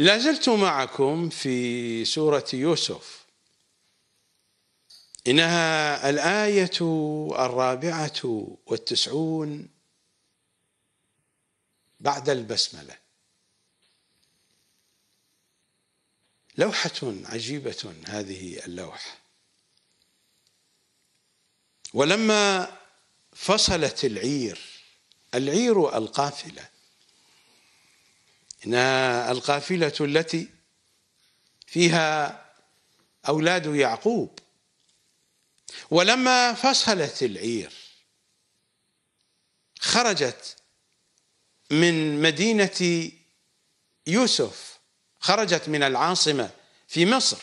لازلت معكم في سورة يوسف إنها الآية الرابعة والتسعون بعد البسملة لوحة عجيبة هذه اللوحة ولما فصلت العير العير القافله إنها القافلة التي فيها أولاد يعقوب ولما فصلت العير خرجت من مدينة يوسف خرجت من العاصمة في مصر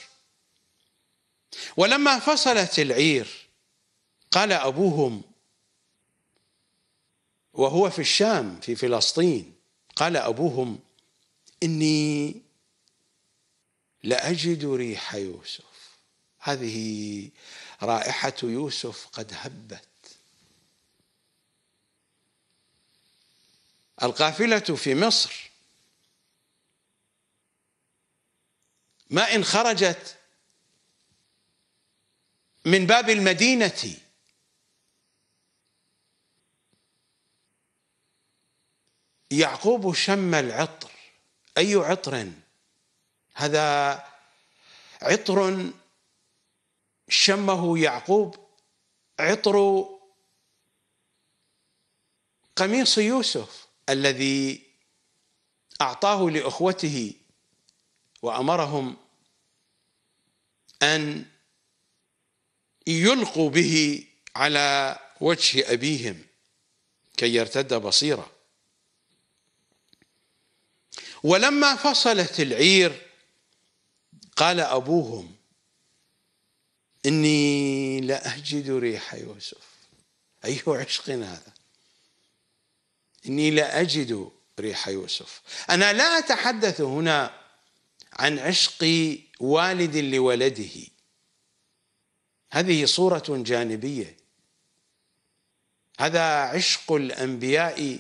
ولما فصلت العير قال أبوهم وهو في الشام في فلسطين قال أبوهم إني لأجد ريح يوسف هذه رائحة يوسف قد هبت القافلة في مصر ما إن خرجت من باب المدينة يعقوب شم العطر أي عطر هذا عطر شمه يعقوب عطر قميص يوسف الذي أعطاه لأخوته وأمرهم أن يلقوا به على وجه أبيهم كي يرتد بصيره ولما فصلت العير قال أبوهم إني لأجد ريح يوسف أي عشق هذا إني لأجد ريح يوسف أنا لا أتحدث هنا عن عشق والد لولده هذه صورة جانبية هذا عشق الأنبياء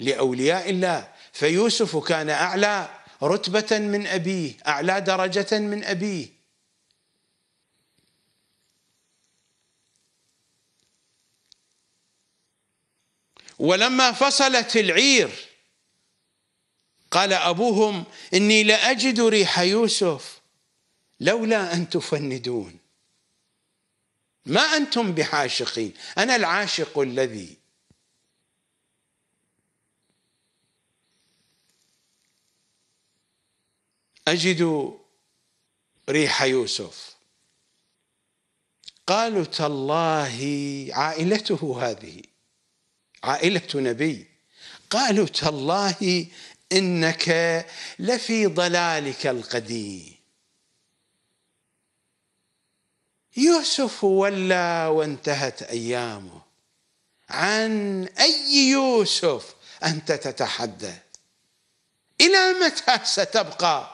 لأولياء الله فيوسف كان اعلى رتبه من ابيه اعلى درجه من ابيه ولما فصلت العير قال ابوهم اني لاجد ريح يوسف لولا ان تفندون ما انتم بعاشقين انا العاشق الذي أجد ريح يوسف قالوا تالله عائلته هذه عائلة نبي قالوا تالله إنك لفي ضلالك القديم يوسف ولى وانتهت أيامه عن أي يوسف أنت تتحدث إلى متى ستبقى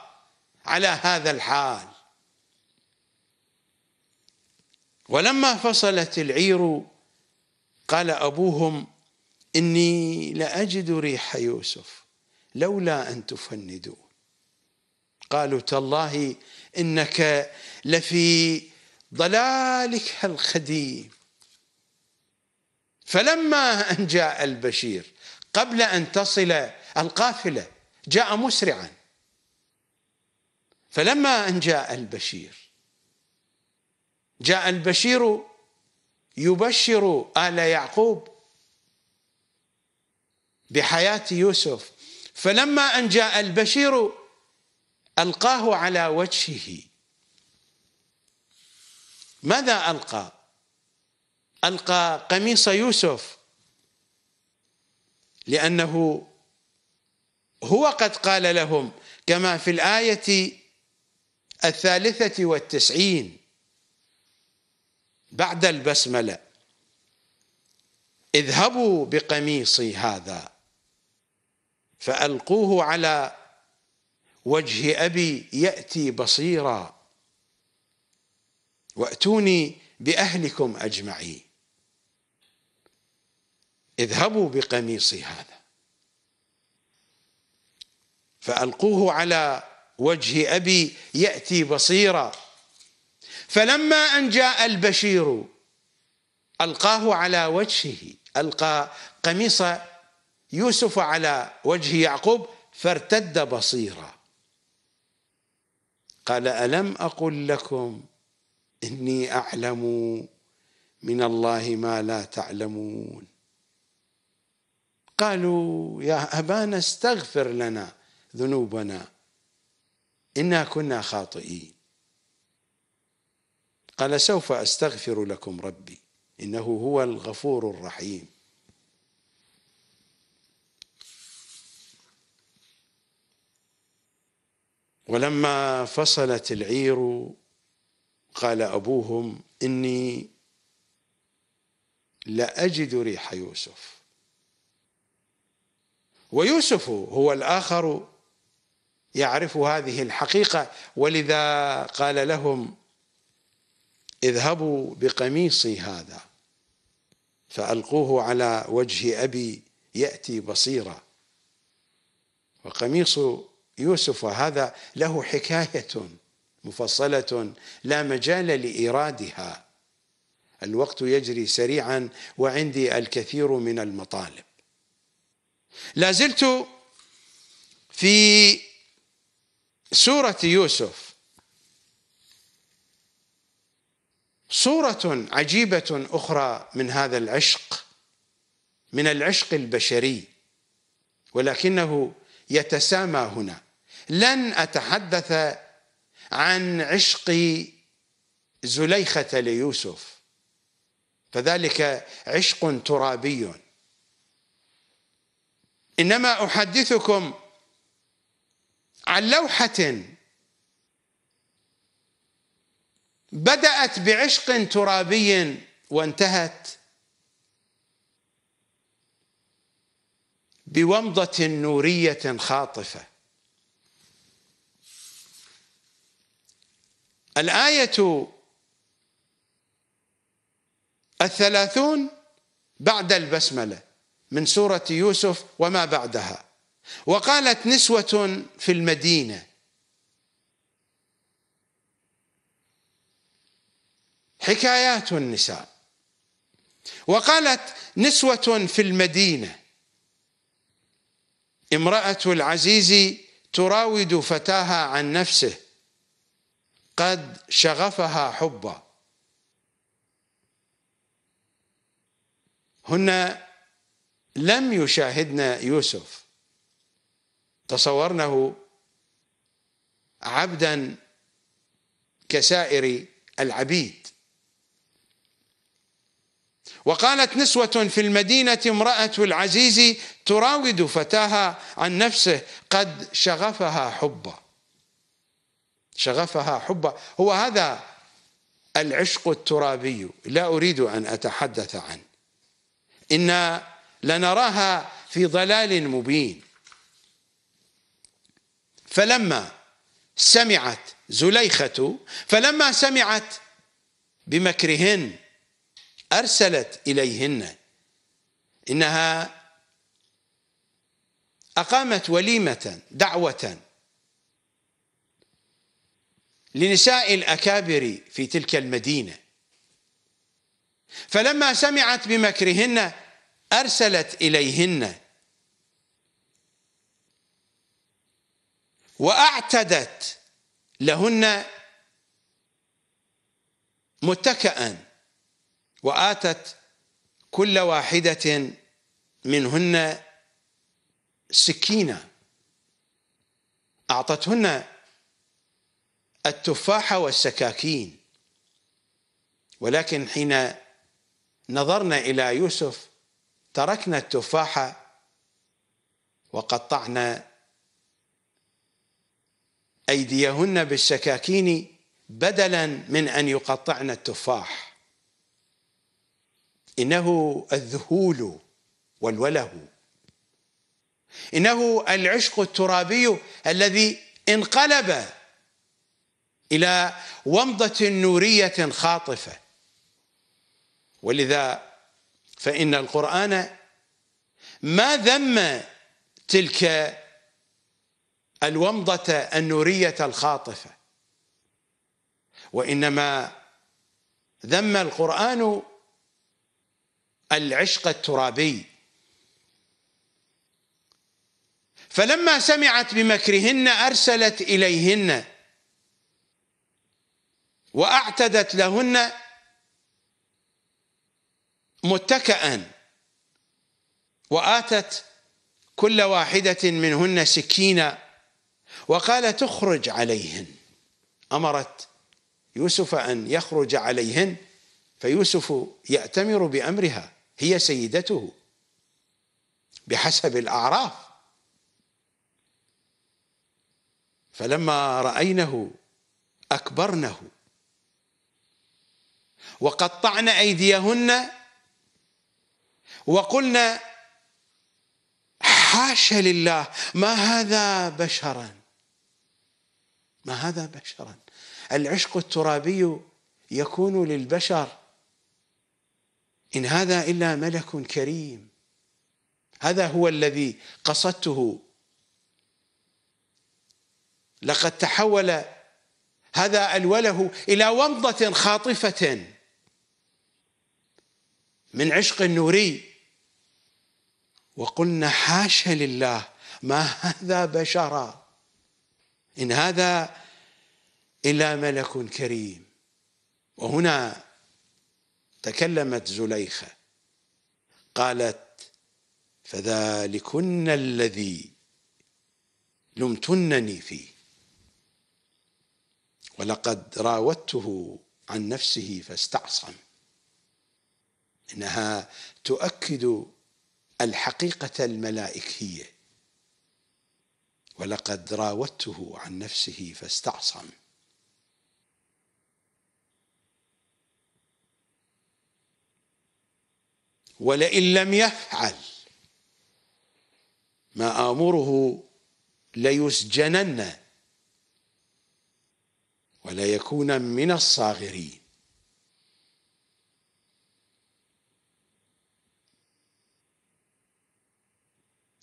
على هذا الحال ولما فصلت العير قال أبوهم إني لأجد ريح يوسف لولا أن تفندوا قالوا تالله إنك لفي ضلالك القديم فلما أن جاء البشير قبل أن تصل القافلة جاء مسرعا فلما ان جاء البشير جاء البشير يبشر ال يعقوب بحياه يوسف فلما ان جاء البشير القاه على وجهه ماذا القى القى قميص يوسف لانه هو قد قال لهم كما في الايه الثالثة والتسعين بعد البسملة اذهبوا بقميصي هذا فألقوه على وجه أبي يأتي بصيرا وأتوني بأهلكم أجمعين اذهبوا بقميصي هذا فألقوه على وجه أبي يأتي بصيرا فلما أن جاء البشير ألقاه على وجهه ألقى قميص يوسف على وجه يعقوب فارتد بصيرا قال ألم أقل لكم إني أعلم من الله ما لا تعلمون قالوا يا أبانا استغفر لنا ذنوبنا إنا كنا خاطئين قال سوف أستغفر لكم ربي إنه هو الغفور الرحيم ولما فصلت العير قال أبوهم إني لأجد ريح يوسف ويوسف هو الآخر يعرف هذه الحقيقة ولذا قال لهم اذهبوا بقميصي هذا فألقوه على وجه أبي يأتي بصيرا وقميص يوسف هذا له حكاية مفصلة لا مجال لإيرادها الوقت يجري سريعا وعندي الكثير من المطالب لا زلت في سورة يوسف صورة عجيبة أخرى من هذا العشق من العشق البشري ولكنه يتسامى هنا لن أتحدث عن عشق زليخة ليوسف فذلك عشق ترابي إنما أحدثكم عن لوحة بدأت بعشق ترابي وانتهت بومضة نورية خاطفة الآية الثلاثون بعد البسملة من سورة يوسف وما بعدها وقالت نسوة في المدينة حكايات النساء وقالت نسوة في المدينة امرأة العزيز تراود فتاها عن نفسه قد شغفها حبا هن لم يشاهدن يوسف تصورنه عبدا كسائر العبيد وقالت نسوة في المدينة امرأة العزيز تراود فتاها عن نفسه قد شغفها حبا شغفها حبا هو هذا العشق الترابي لا أريد أن أتحدث عنه إنا لنراها في ضلال مبين فلما سمعت زليخة فلما سمعت بمكرهن أرسلت إليهن إنها أقامت وليمة دعوة لنساء الأكابر في تلك المدينة فلما سمعت بمكرهن أرسلت إليهن واعتدت لهن متكئا واتت كل واحده منهن سكينه اعطتهن التفاح والسكاكين ولكن حين نظرنا الى يوسف تركنا التفاح وقطعنا أيديهن بالسكاكين بدلا من أن يقطعن التفاح إنه الذهول والوله إنه العشق الترابي الذي انقلب إلى ومضة نورية خاطفة ولذا فإن القرآن ما ذم تلك الومضة النورية الخاطفة وإنما ذم القرآن العشق الترابي فلما سمعت بمكرهن أرسلت إليهن وأعتدت لهن متكئا وآتت كل واحدة منهن سكينا وقال تخرج عليهن امرت يوسف ان يخرج عليهن فيوسف ياتمر بامرها هي سيدته بحسب الاعراف فلما راينه اكبرنه وقطعن ايديهن وقلنا حاشا لله ما هذا بشرا ما هذا بشرا العشق الترابي يكون للبشر إن هذا إلا ملك كريم هذا هو الذي قصدته لقد تحول هذا الوله إلى ومضة خاطفة من عشق نوري وقلنا حاشا لله ما هذا بشرا إن هذا إلا ملك كريم وهنا تكلمت زليخة قالت فذلكن الذي لمتنني فيه ولقد راودته عن نفسه فاستعصم انها تؤكد الحقيقه الملائكيه ولقد راودته عن نفسه فاستعصم ولئن لم يفعل ما آمره ليسجنن ولا يكون من الصاغرين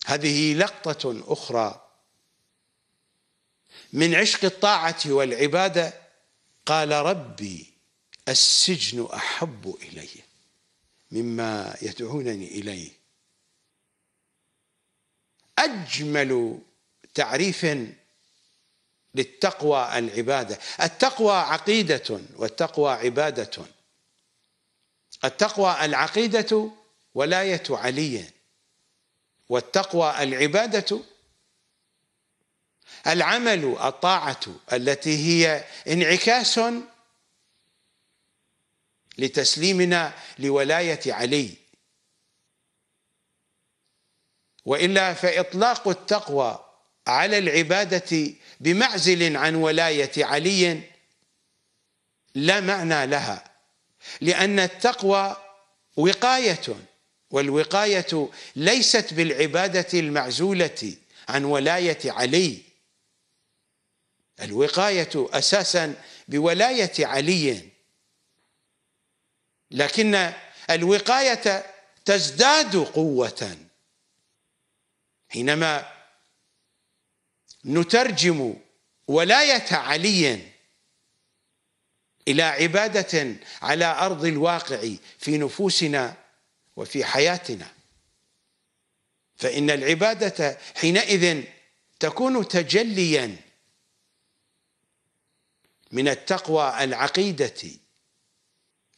هذه لقطة أخرى من عشق الطاعة والعبادة قال ربي السجن أحب إلي مما يدعونني إليه أجمل تعريف للتقوى العبادة التقوى عقيدة والتقوى عبادة التقوى العقيدة ولاية علي والتقوى العبادة العمل الطاعه التي هي انعكاس لتسليمنا لولايه علي والا فاطلاق التقوى على العباده بمعزل عن ولايه علي لا معنى لها لان التقوى وقايه والوقايه ليست بالعباده المعزوله عن ولايه علي الوقاية أساسا بولاية علي لكن الوقاية تزداد قوة حينما نترجم ولاية علي إلى عبادة على أرض الواقع في نفوسنا وفي حياتنا فإن العبادة حينئذ تكون تجلياً من التقوى العقيدة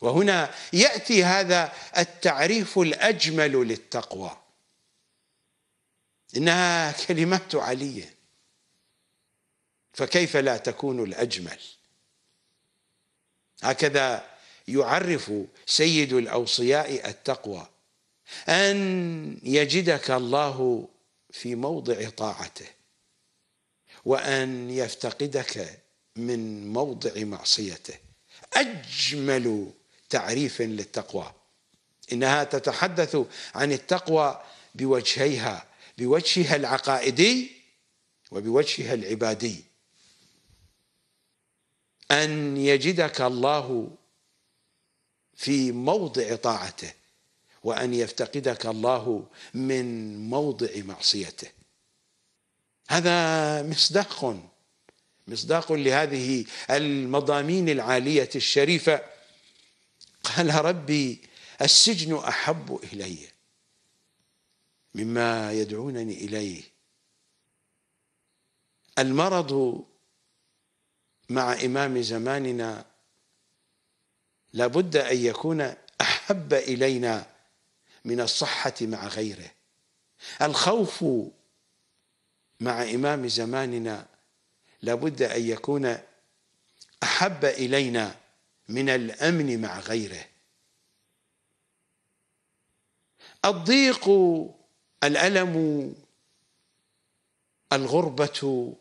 وهنا يأتي هذا التعريف الأجمل للتقوى إنها كلمات عالية فكيف لا تكون الأجمل هكذا يعرف سيد الأوصياء التقوى أن يجدك الله في موضع طاعته وأن يفتقدك من موضع معصيته اجمل تعريف للتقوى انها تتحدث عن التقوى بوجهيها بوجهها العقائدي وبوجهها العبادي ان يجدك الله في موضع طاعته وان يفتقدك الله من موضع معصيته هذا مصداق مصداق لهذه المضامين العالية الشريفة قال ربي السجن أحب إلي مما يدعونني إليه المرض مع إمام زماننا لابد أن يكون أحب إلينا من الصحة مع غيره الخوف مع إمام زماننا لابد أن يكون أحب إلينا من الأمن مع غيره الضيق الألم الغربة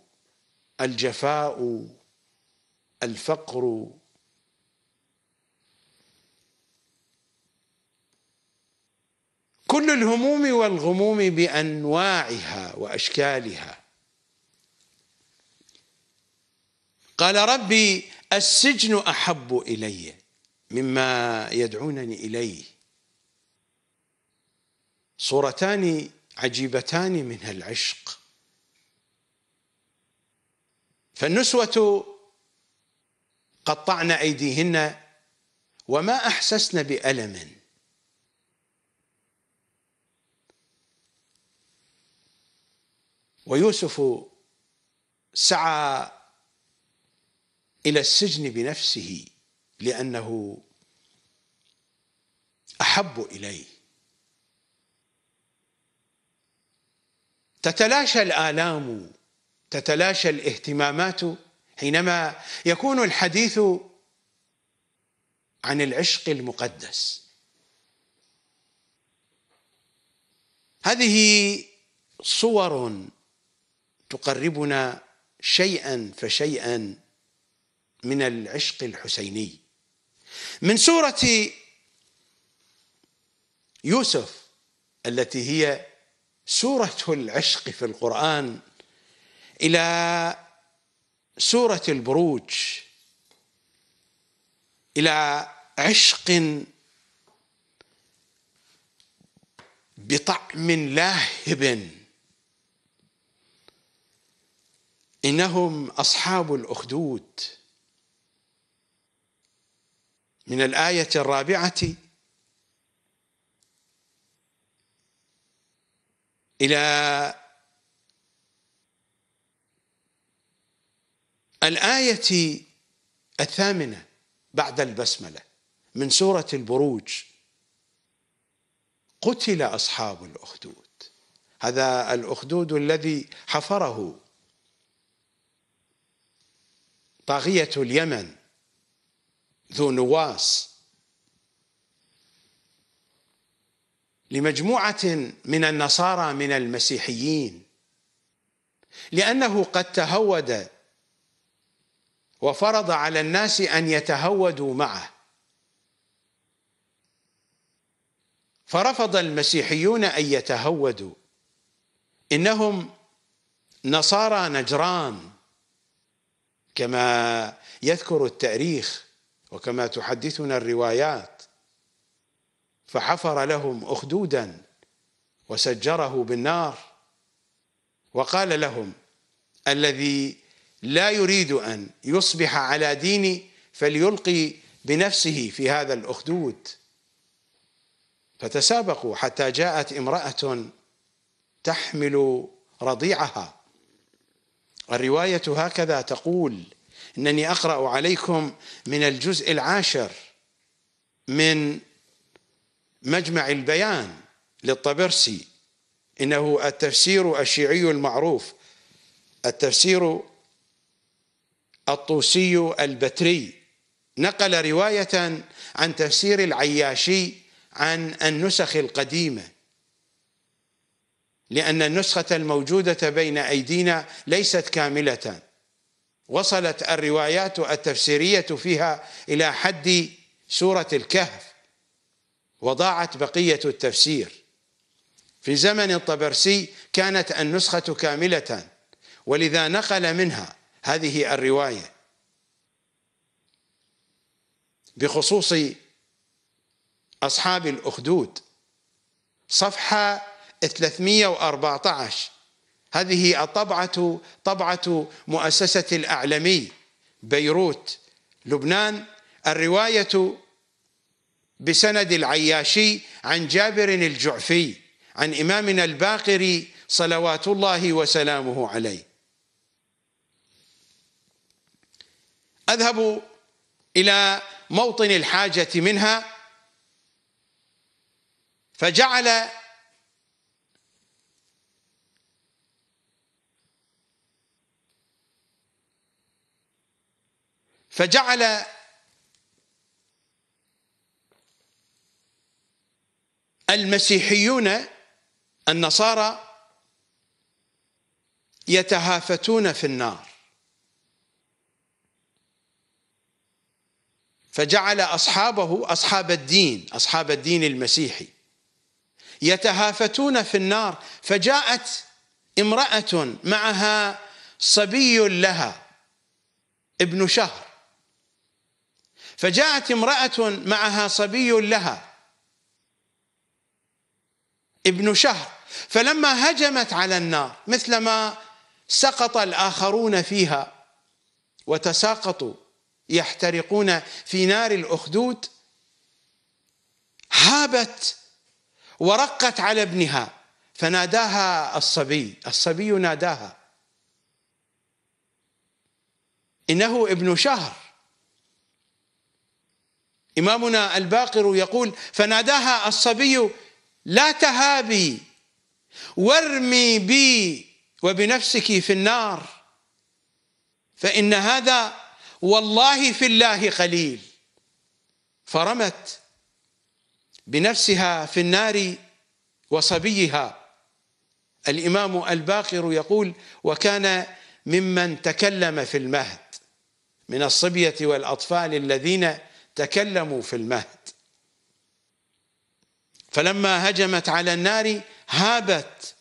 الجفاء الفقر كل الهموم والغموم بانواعها واشكالها قال ربي السجن أحب إلي مما يدعونني إليه صورتان عجيبتان من العشق فالنسوة قطعن أيديهن وما أحسسن بألم ويوسف سعى إلى السجن بنفسه لأنه أحب إليه تتلاشى الآلام تتلاشى الاهتمامات حينما يكون الحديث عن العشق المقدس هذه صور تقربنا شيئا فشيئا من العشق الحسيني من سورة يوسف التي هي سورة العشق في القرآن إلى سورة البروج إلى عشق بطعم لاهب إنهم أصحاب الأخدود من الآية الرابعة إلى الآية الثامنة بعد البسملة من سورة البروج قتل أصحاب الأخدود هذا الأخدود الذي حفره طاغية اليمن ذو نواس لمجموعة من النصارى من المسيحيين لأنه قد تهود وفرض على الناس أن يتهودوا معه فرفض المسيحيون أن يتهودوا إنهم نصارى نجران كما يذكر التاريخ وكما تحدثنا الروايات فحفر لهم اخدودا وسجره بالنار وقال لهم الذي لا يريد ان يصبح على ديني فليلقي بنفسه في هذا الاخدود فتسابقوا حتى جاءت امراه تحمل رضيعها الروايه هكذا تقول انني اقرا عليكم من الجزء العاشر من مجمع البيان للطبرسي انه التفسير الشيعي المعروف التفسير الطوسي البتري نقل روايه عن تفسير العياشي عن النسخ القديمه لان النسخه الموجوده بين ايدينا ليست كامله وصلت الروايات التفسيرية فيها إلى حد سورة الكهف وضاعت بقية التفسير في زمن الطبرسي كانت النسخة كاملة ولذا نقل منها هذه الرواية بخصوص أصحاب الأخدود صفحة 314 هذه الطبعة طبعة مؤسسة الأعلمي بيروت لبنان الرواية بسند العياشي عن جابر الجعفي عن إمامنا الباقري صلوات الله وسلامه عليه أذهب إلى موطن الحاجة منها فجعل فجعل المسيحيون النصارى يتهافتون في النار فجعل اصحابه اصحاب الدين اصحاب الدين المسيحي يتهافتون في النار فجاءت امراه معها صبي لها ابن شهر فجاءت امرأة معها صبي لها ابن شهر فلما هجمت على النار مثلما سقط الآخرون فيها وتساقطوا يحترقون في نار الأخدود هابت ورقت على ابنها فناداها الصبي الصبي ناداها إنه ابن شهر إمامنا الباقر يقول فناداها الصبي لا تهابي وارمي بي وبنفسك في النار فإن هذا والله في الله قليل فرمت بنفسها في النار وصبيها الإمام الباقر يقول وكان ممن تكلم في المهد من الصبية والأطفال الذين تكلموا في المهد فلما هجمت على النار هابت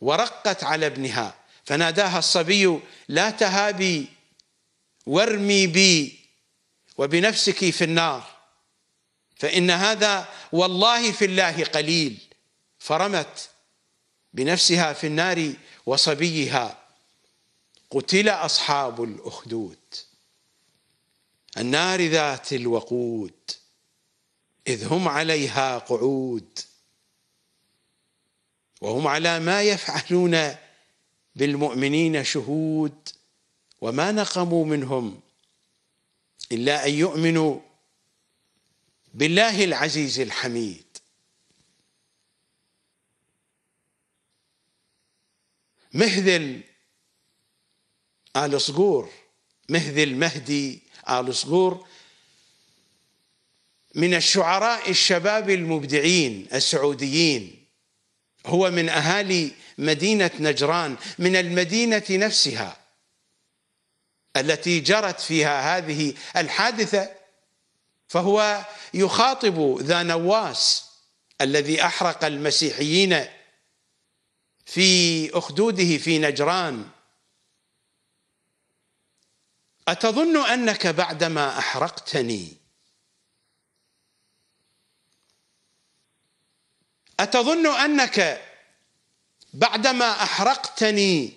ورقت على ابنها فناداها الصبي لا تهابي وارمي بي وبنفسك في النار فإن هذا والله في الله قليل فرمت بنفسها في النار وصبيها قتل أصحاب الأخدود النار ذات الوقود إذ هم عليها قعود وهم على ما يفعلون بالمؤمنين شهود وما نقموا منهم إلا أن يؤمنوا بالله العزيز الحميد مهذل آل صقور مهذل مهدي آل صقور من الشعراء الشباب المبدعين السعوديين هو من أهالي مدينة نجران من المدينة نفسها التي جرت فيها هذه الحادثة فهو يخاطب ذا نواس الذي أحرق المسيحيين في أخدوده في نجران أتظن أنك بعدما أحرقتني أتظن أنك بعدما أحرقتني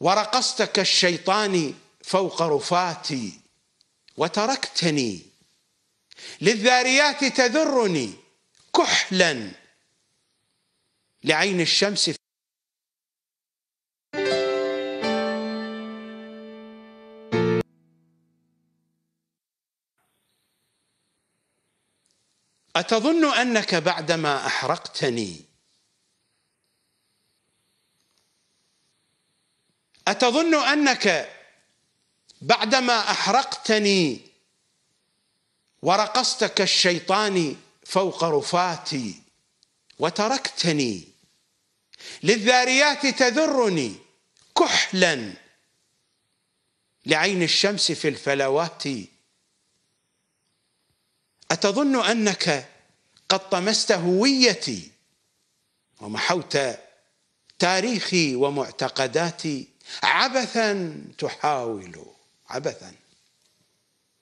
ورقصت كالشيطان فوق رفاتي وتركتني للذاريات تذرني كحلا لعين الشمس أتظن أنك بعدما أحرقتني أتظن أنك بعدما أحرقتني ورقصت كالشيطان فوق رفاتي وتركتني للذاريات تذرني كحلا لعين الشمس في الفلوات أتظن أنك قد طمست هويتي ومحوت تاريخي ومعتقداتي عبثا تحاول عبثا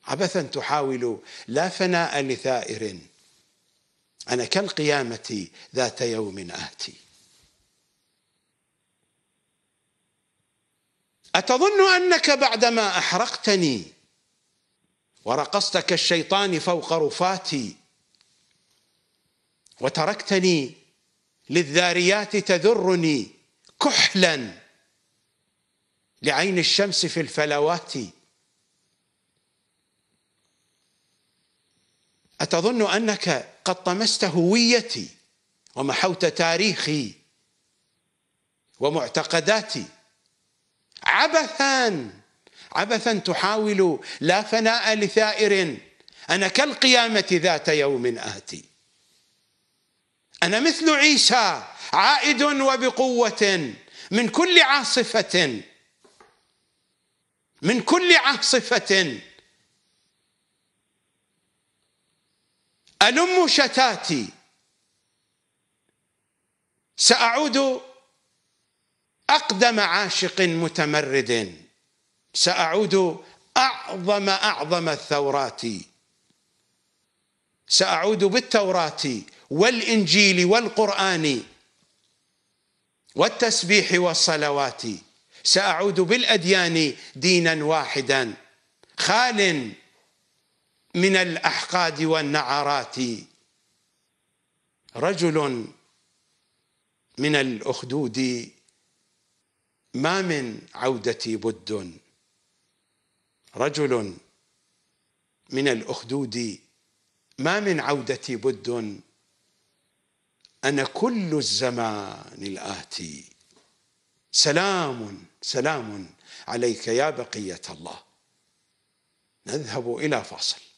عبثا تحاول لا فناء لثائر أنا كالقيامة ذات يوم آتي أتظن أنك بعدما أحرقتني ورقصت كالشيطان فوق رفاتي وتركتني للذاريات تذرني كحلا لعين الشمس في الفلوات أتظن أنك قد طمست هويتي ومحوت تاريخي ومعتقداتي عبثا عبثا تحاول لا فناء لثائر أنا كالقيامة ذات يوم آتي أنا مثل عيسى عائد وبقوة من كل عاصفة من كل عاصفة ألم شتاتي سأعود أقدم عاشق متمرد سأعود أعظم أعظم الثورات سأعود بالتوراة والإنجيل والقرآن والتسبيح والصلوات سأعود بالأديان دينا واحدا خال من الأحقاد والنعرات رجل من الأخدود ما من عودتي بد رجل من الأخدود ما من عودتي بد أنا كل الزمان الآتي سلام سلام عليك يا بقية الله نذهب إلى فاصل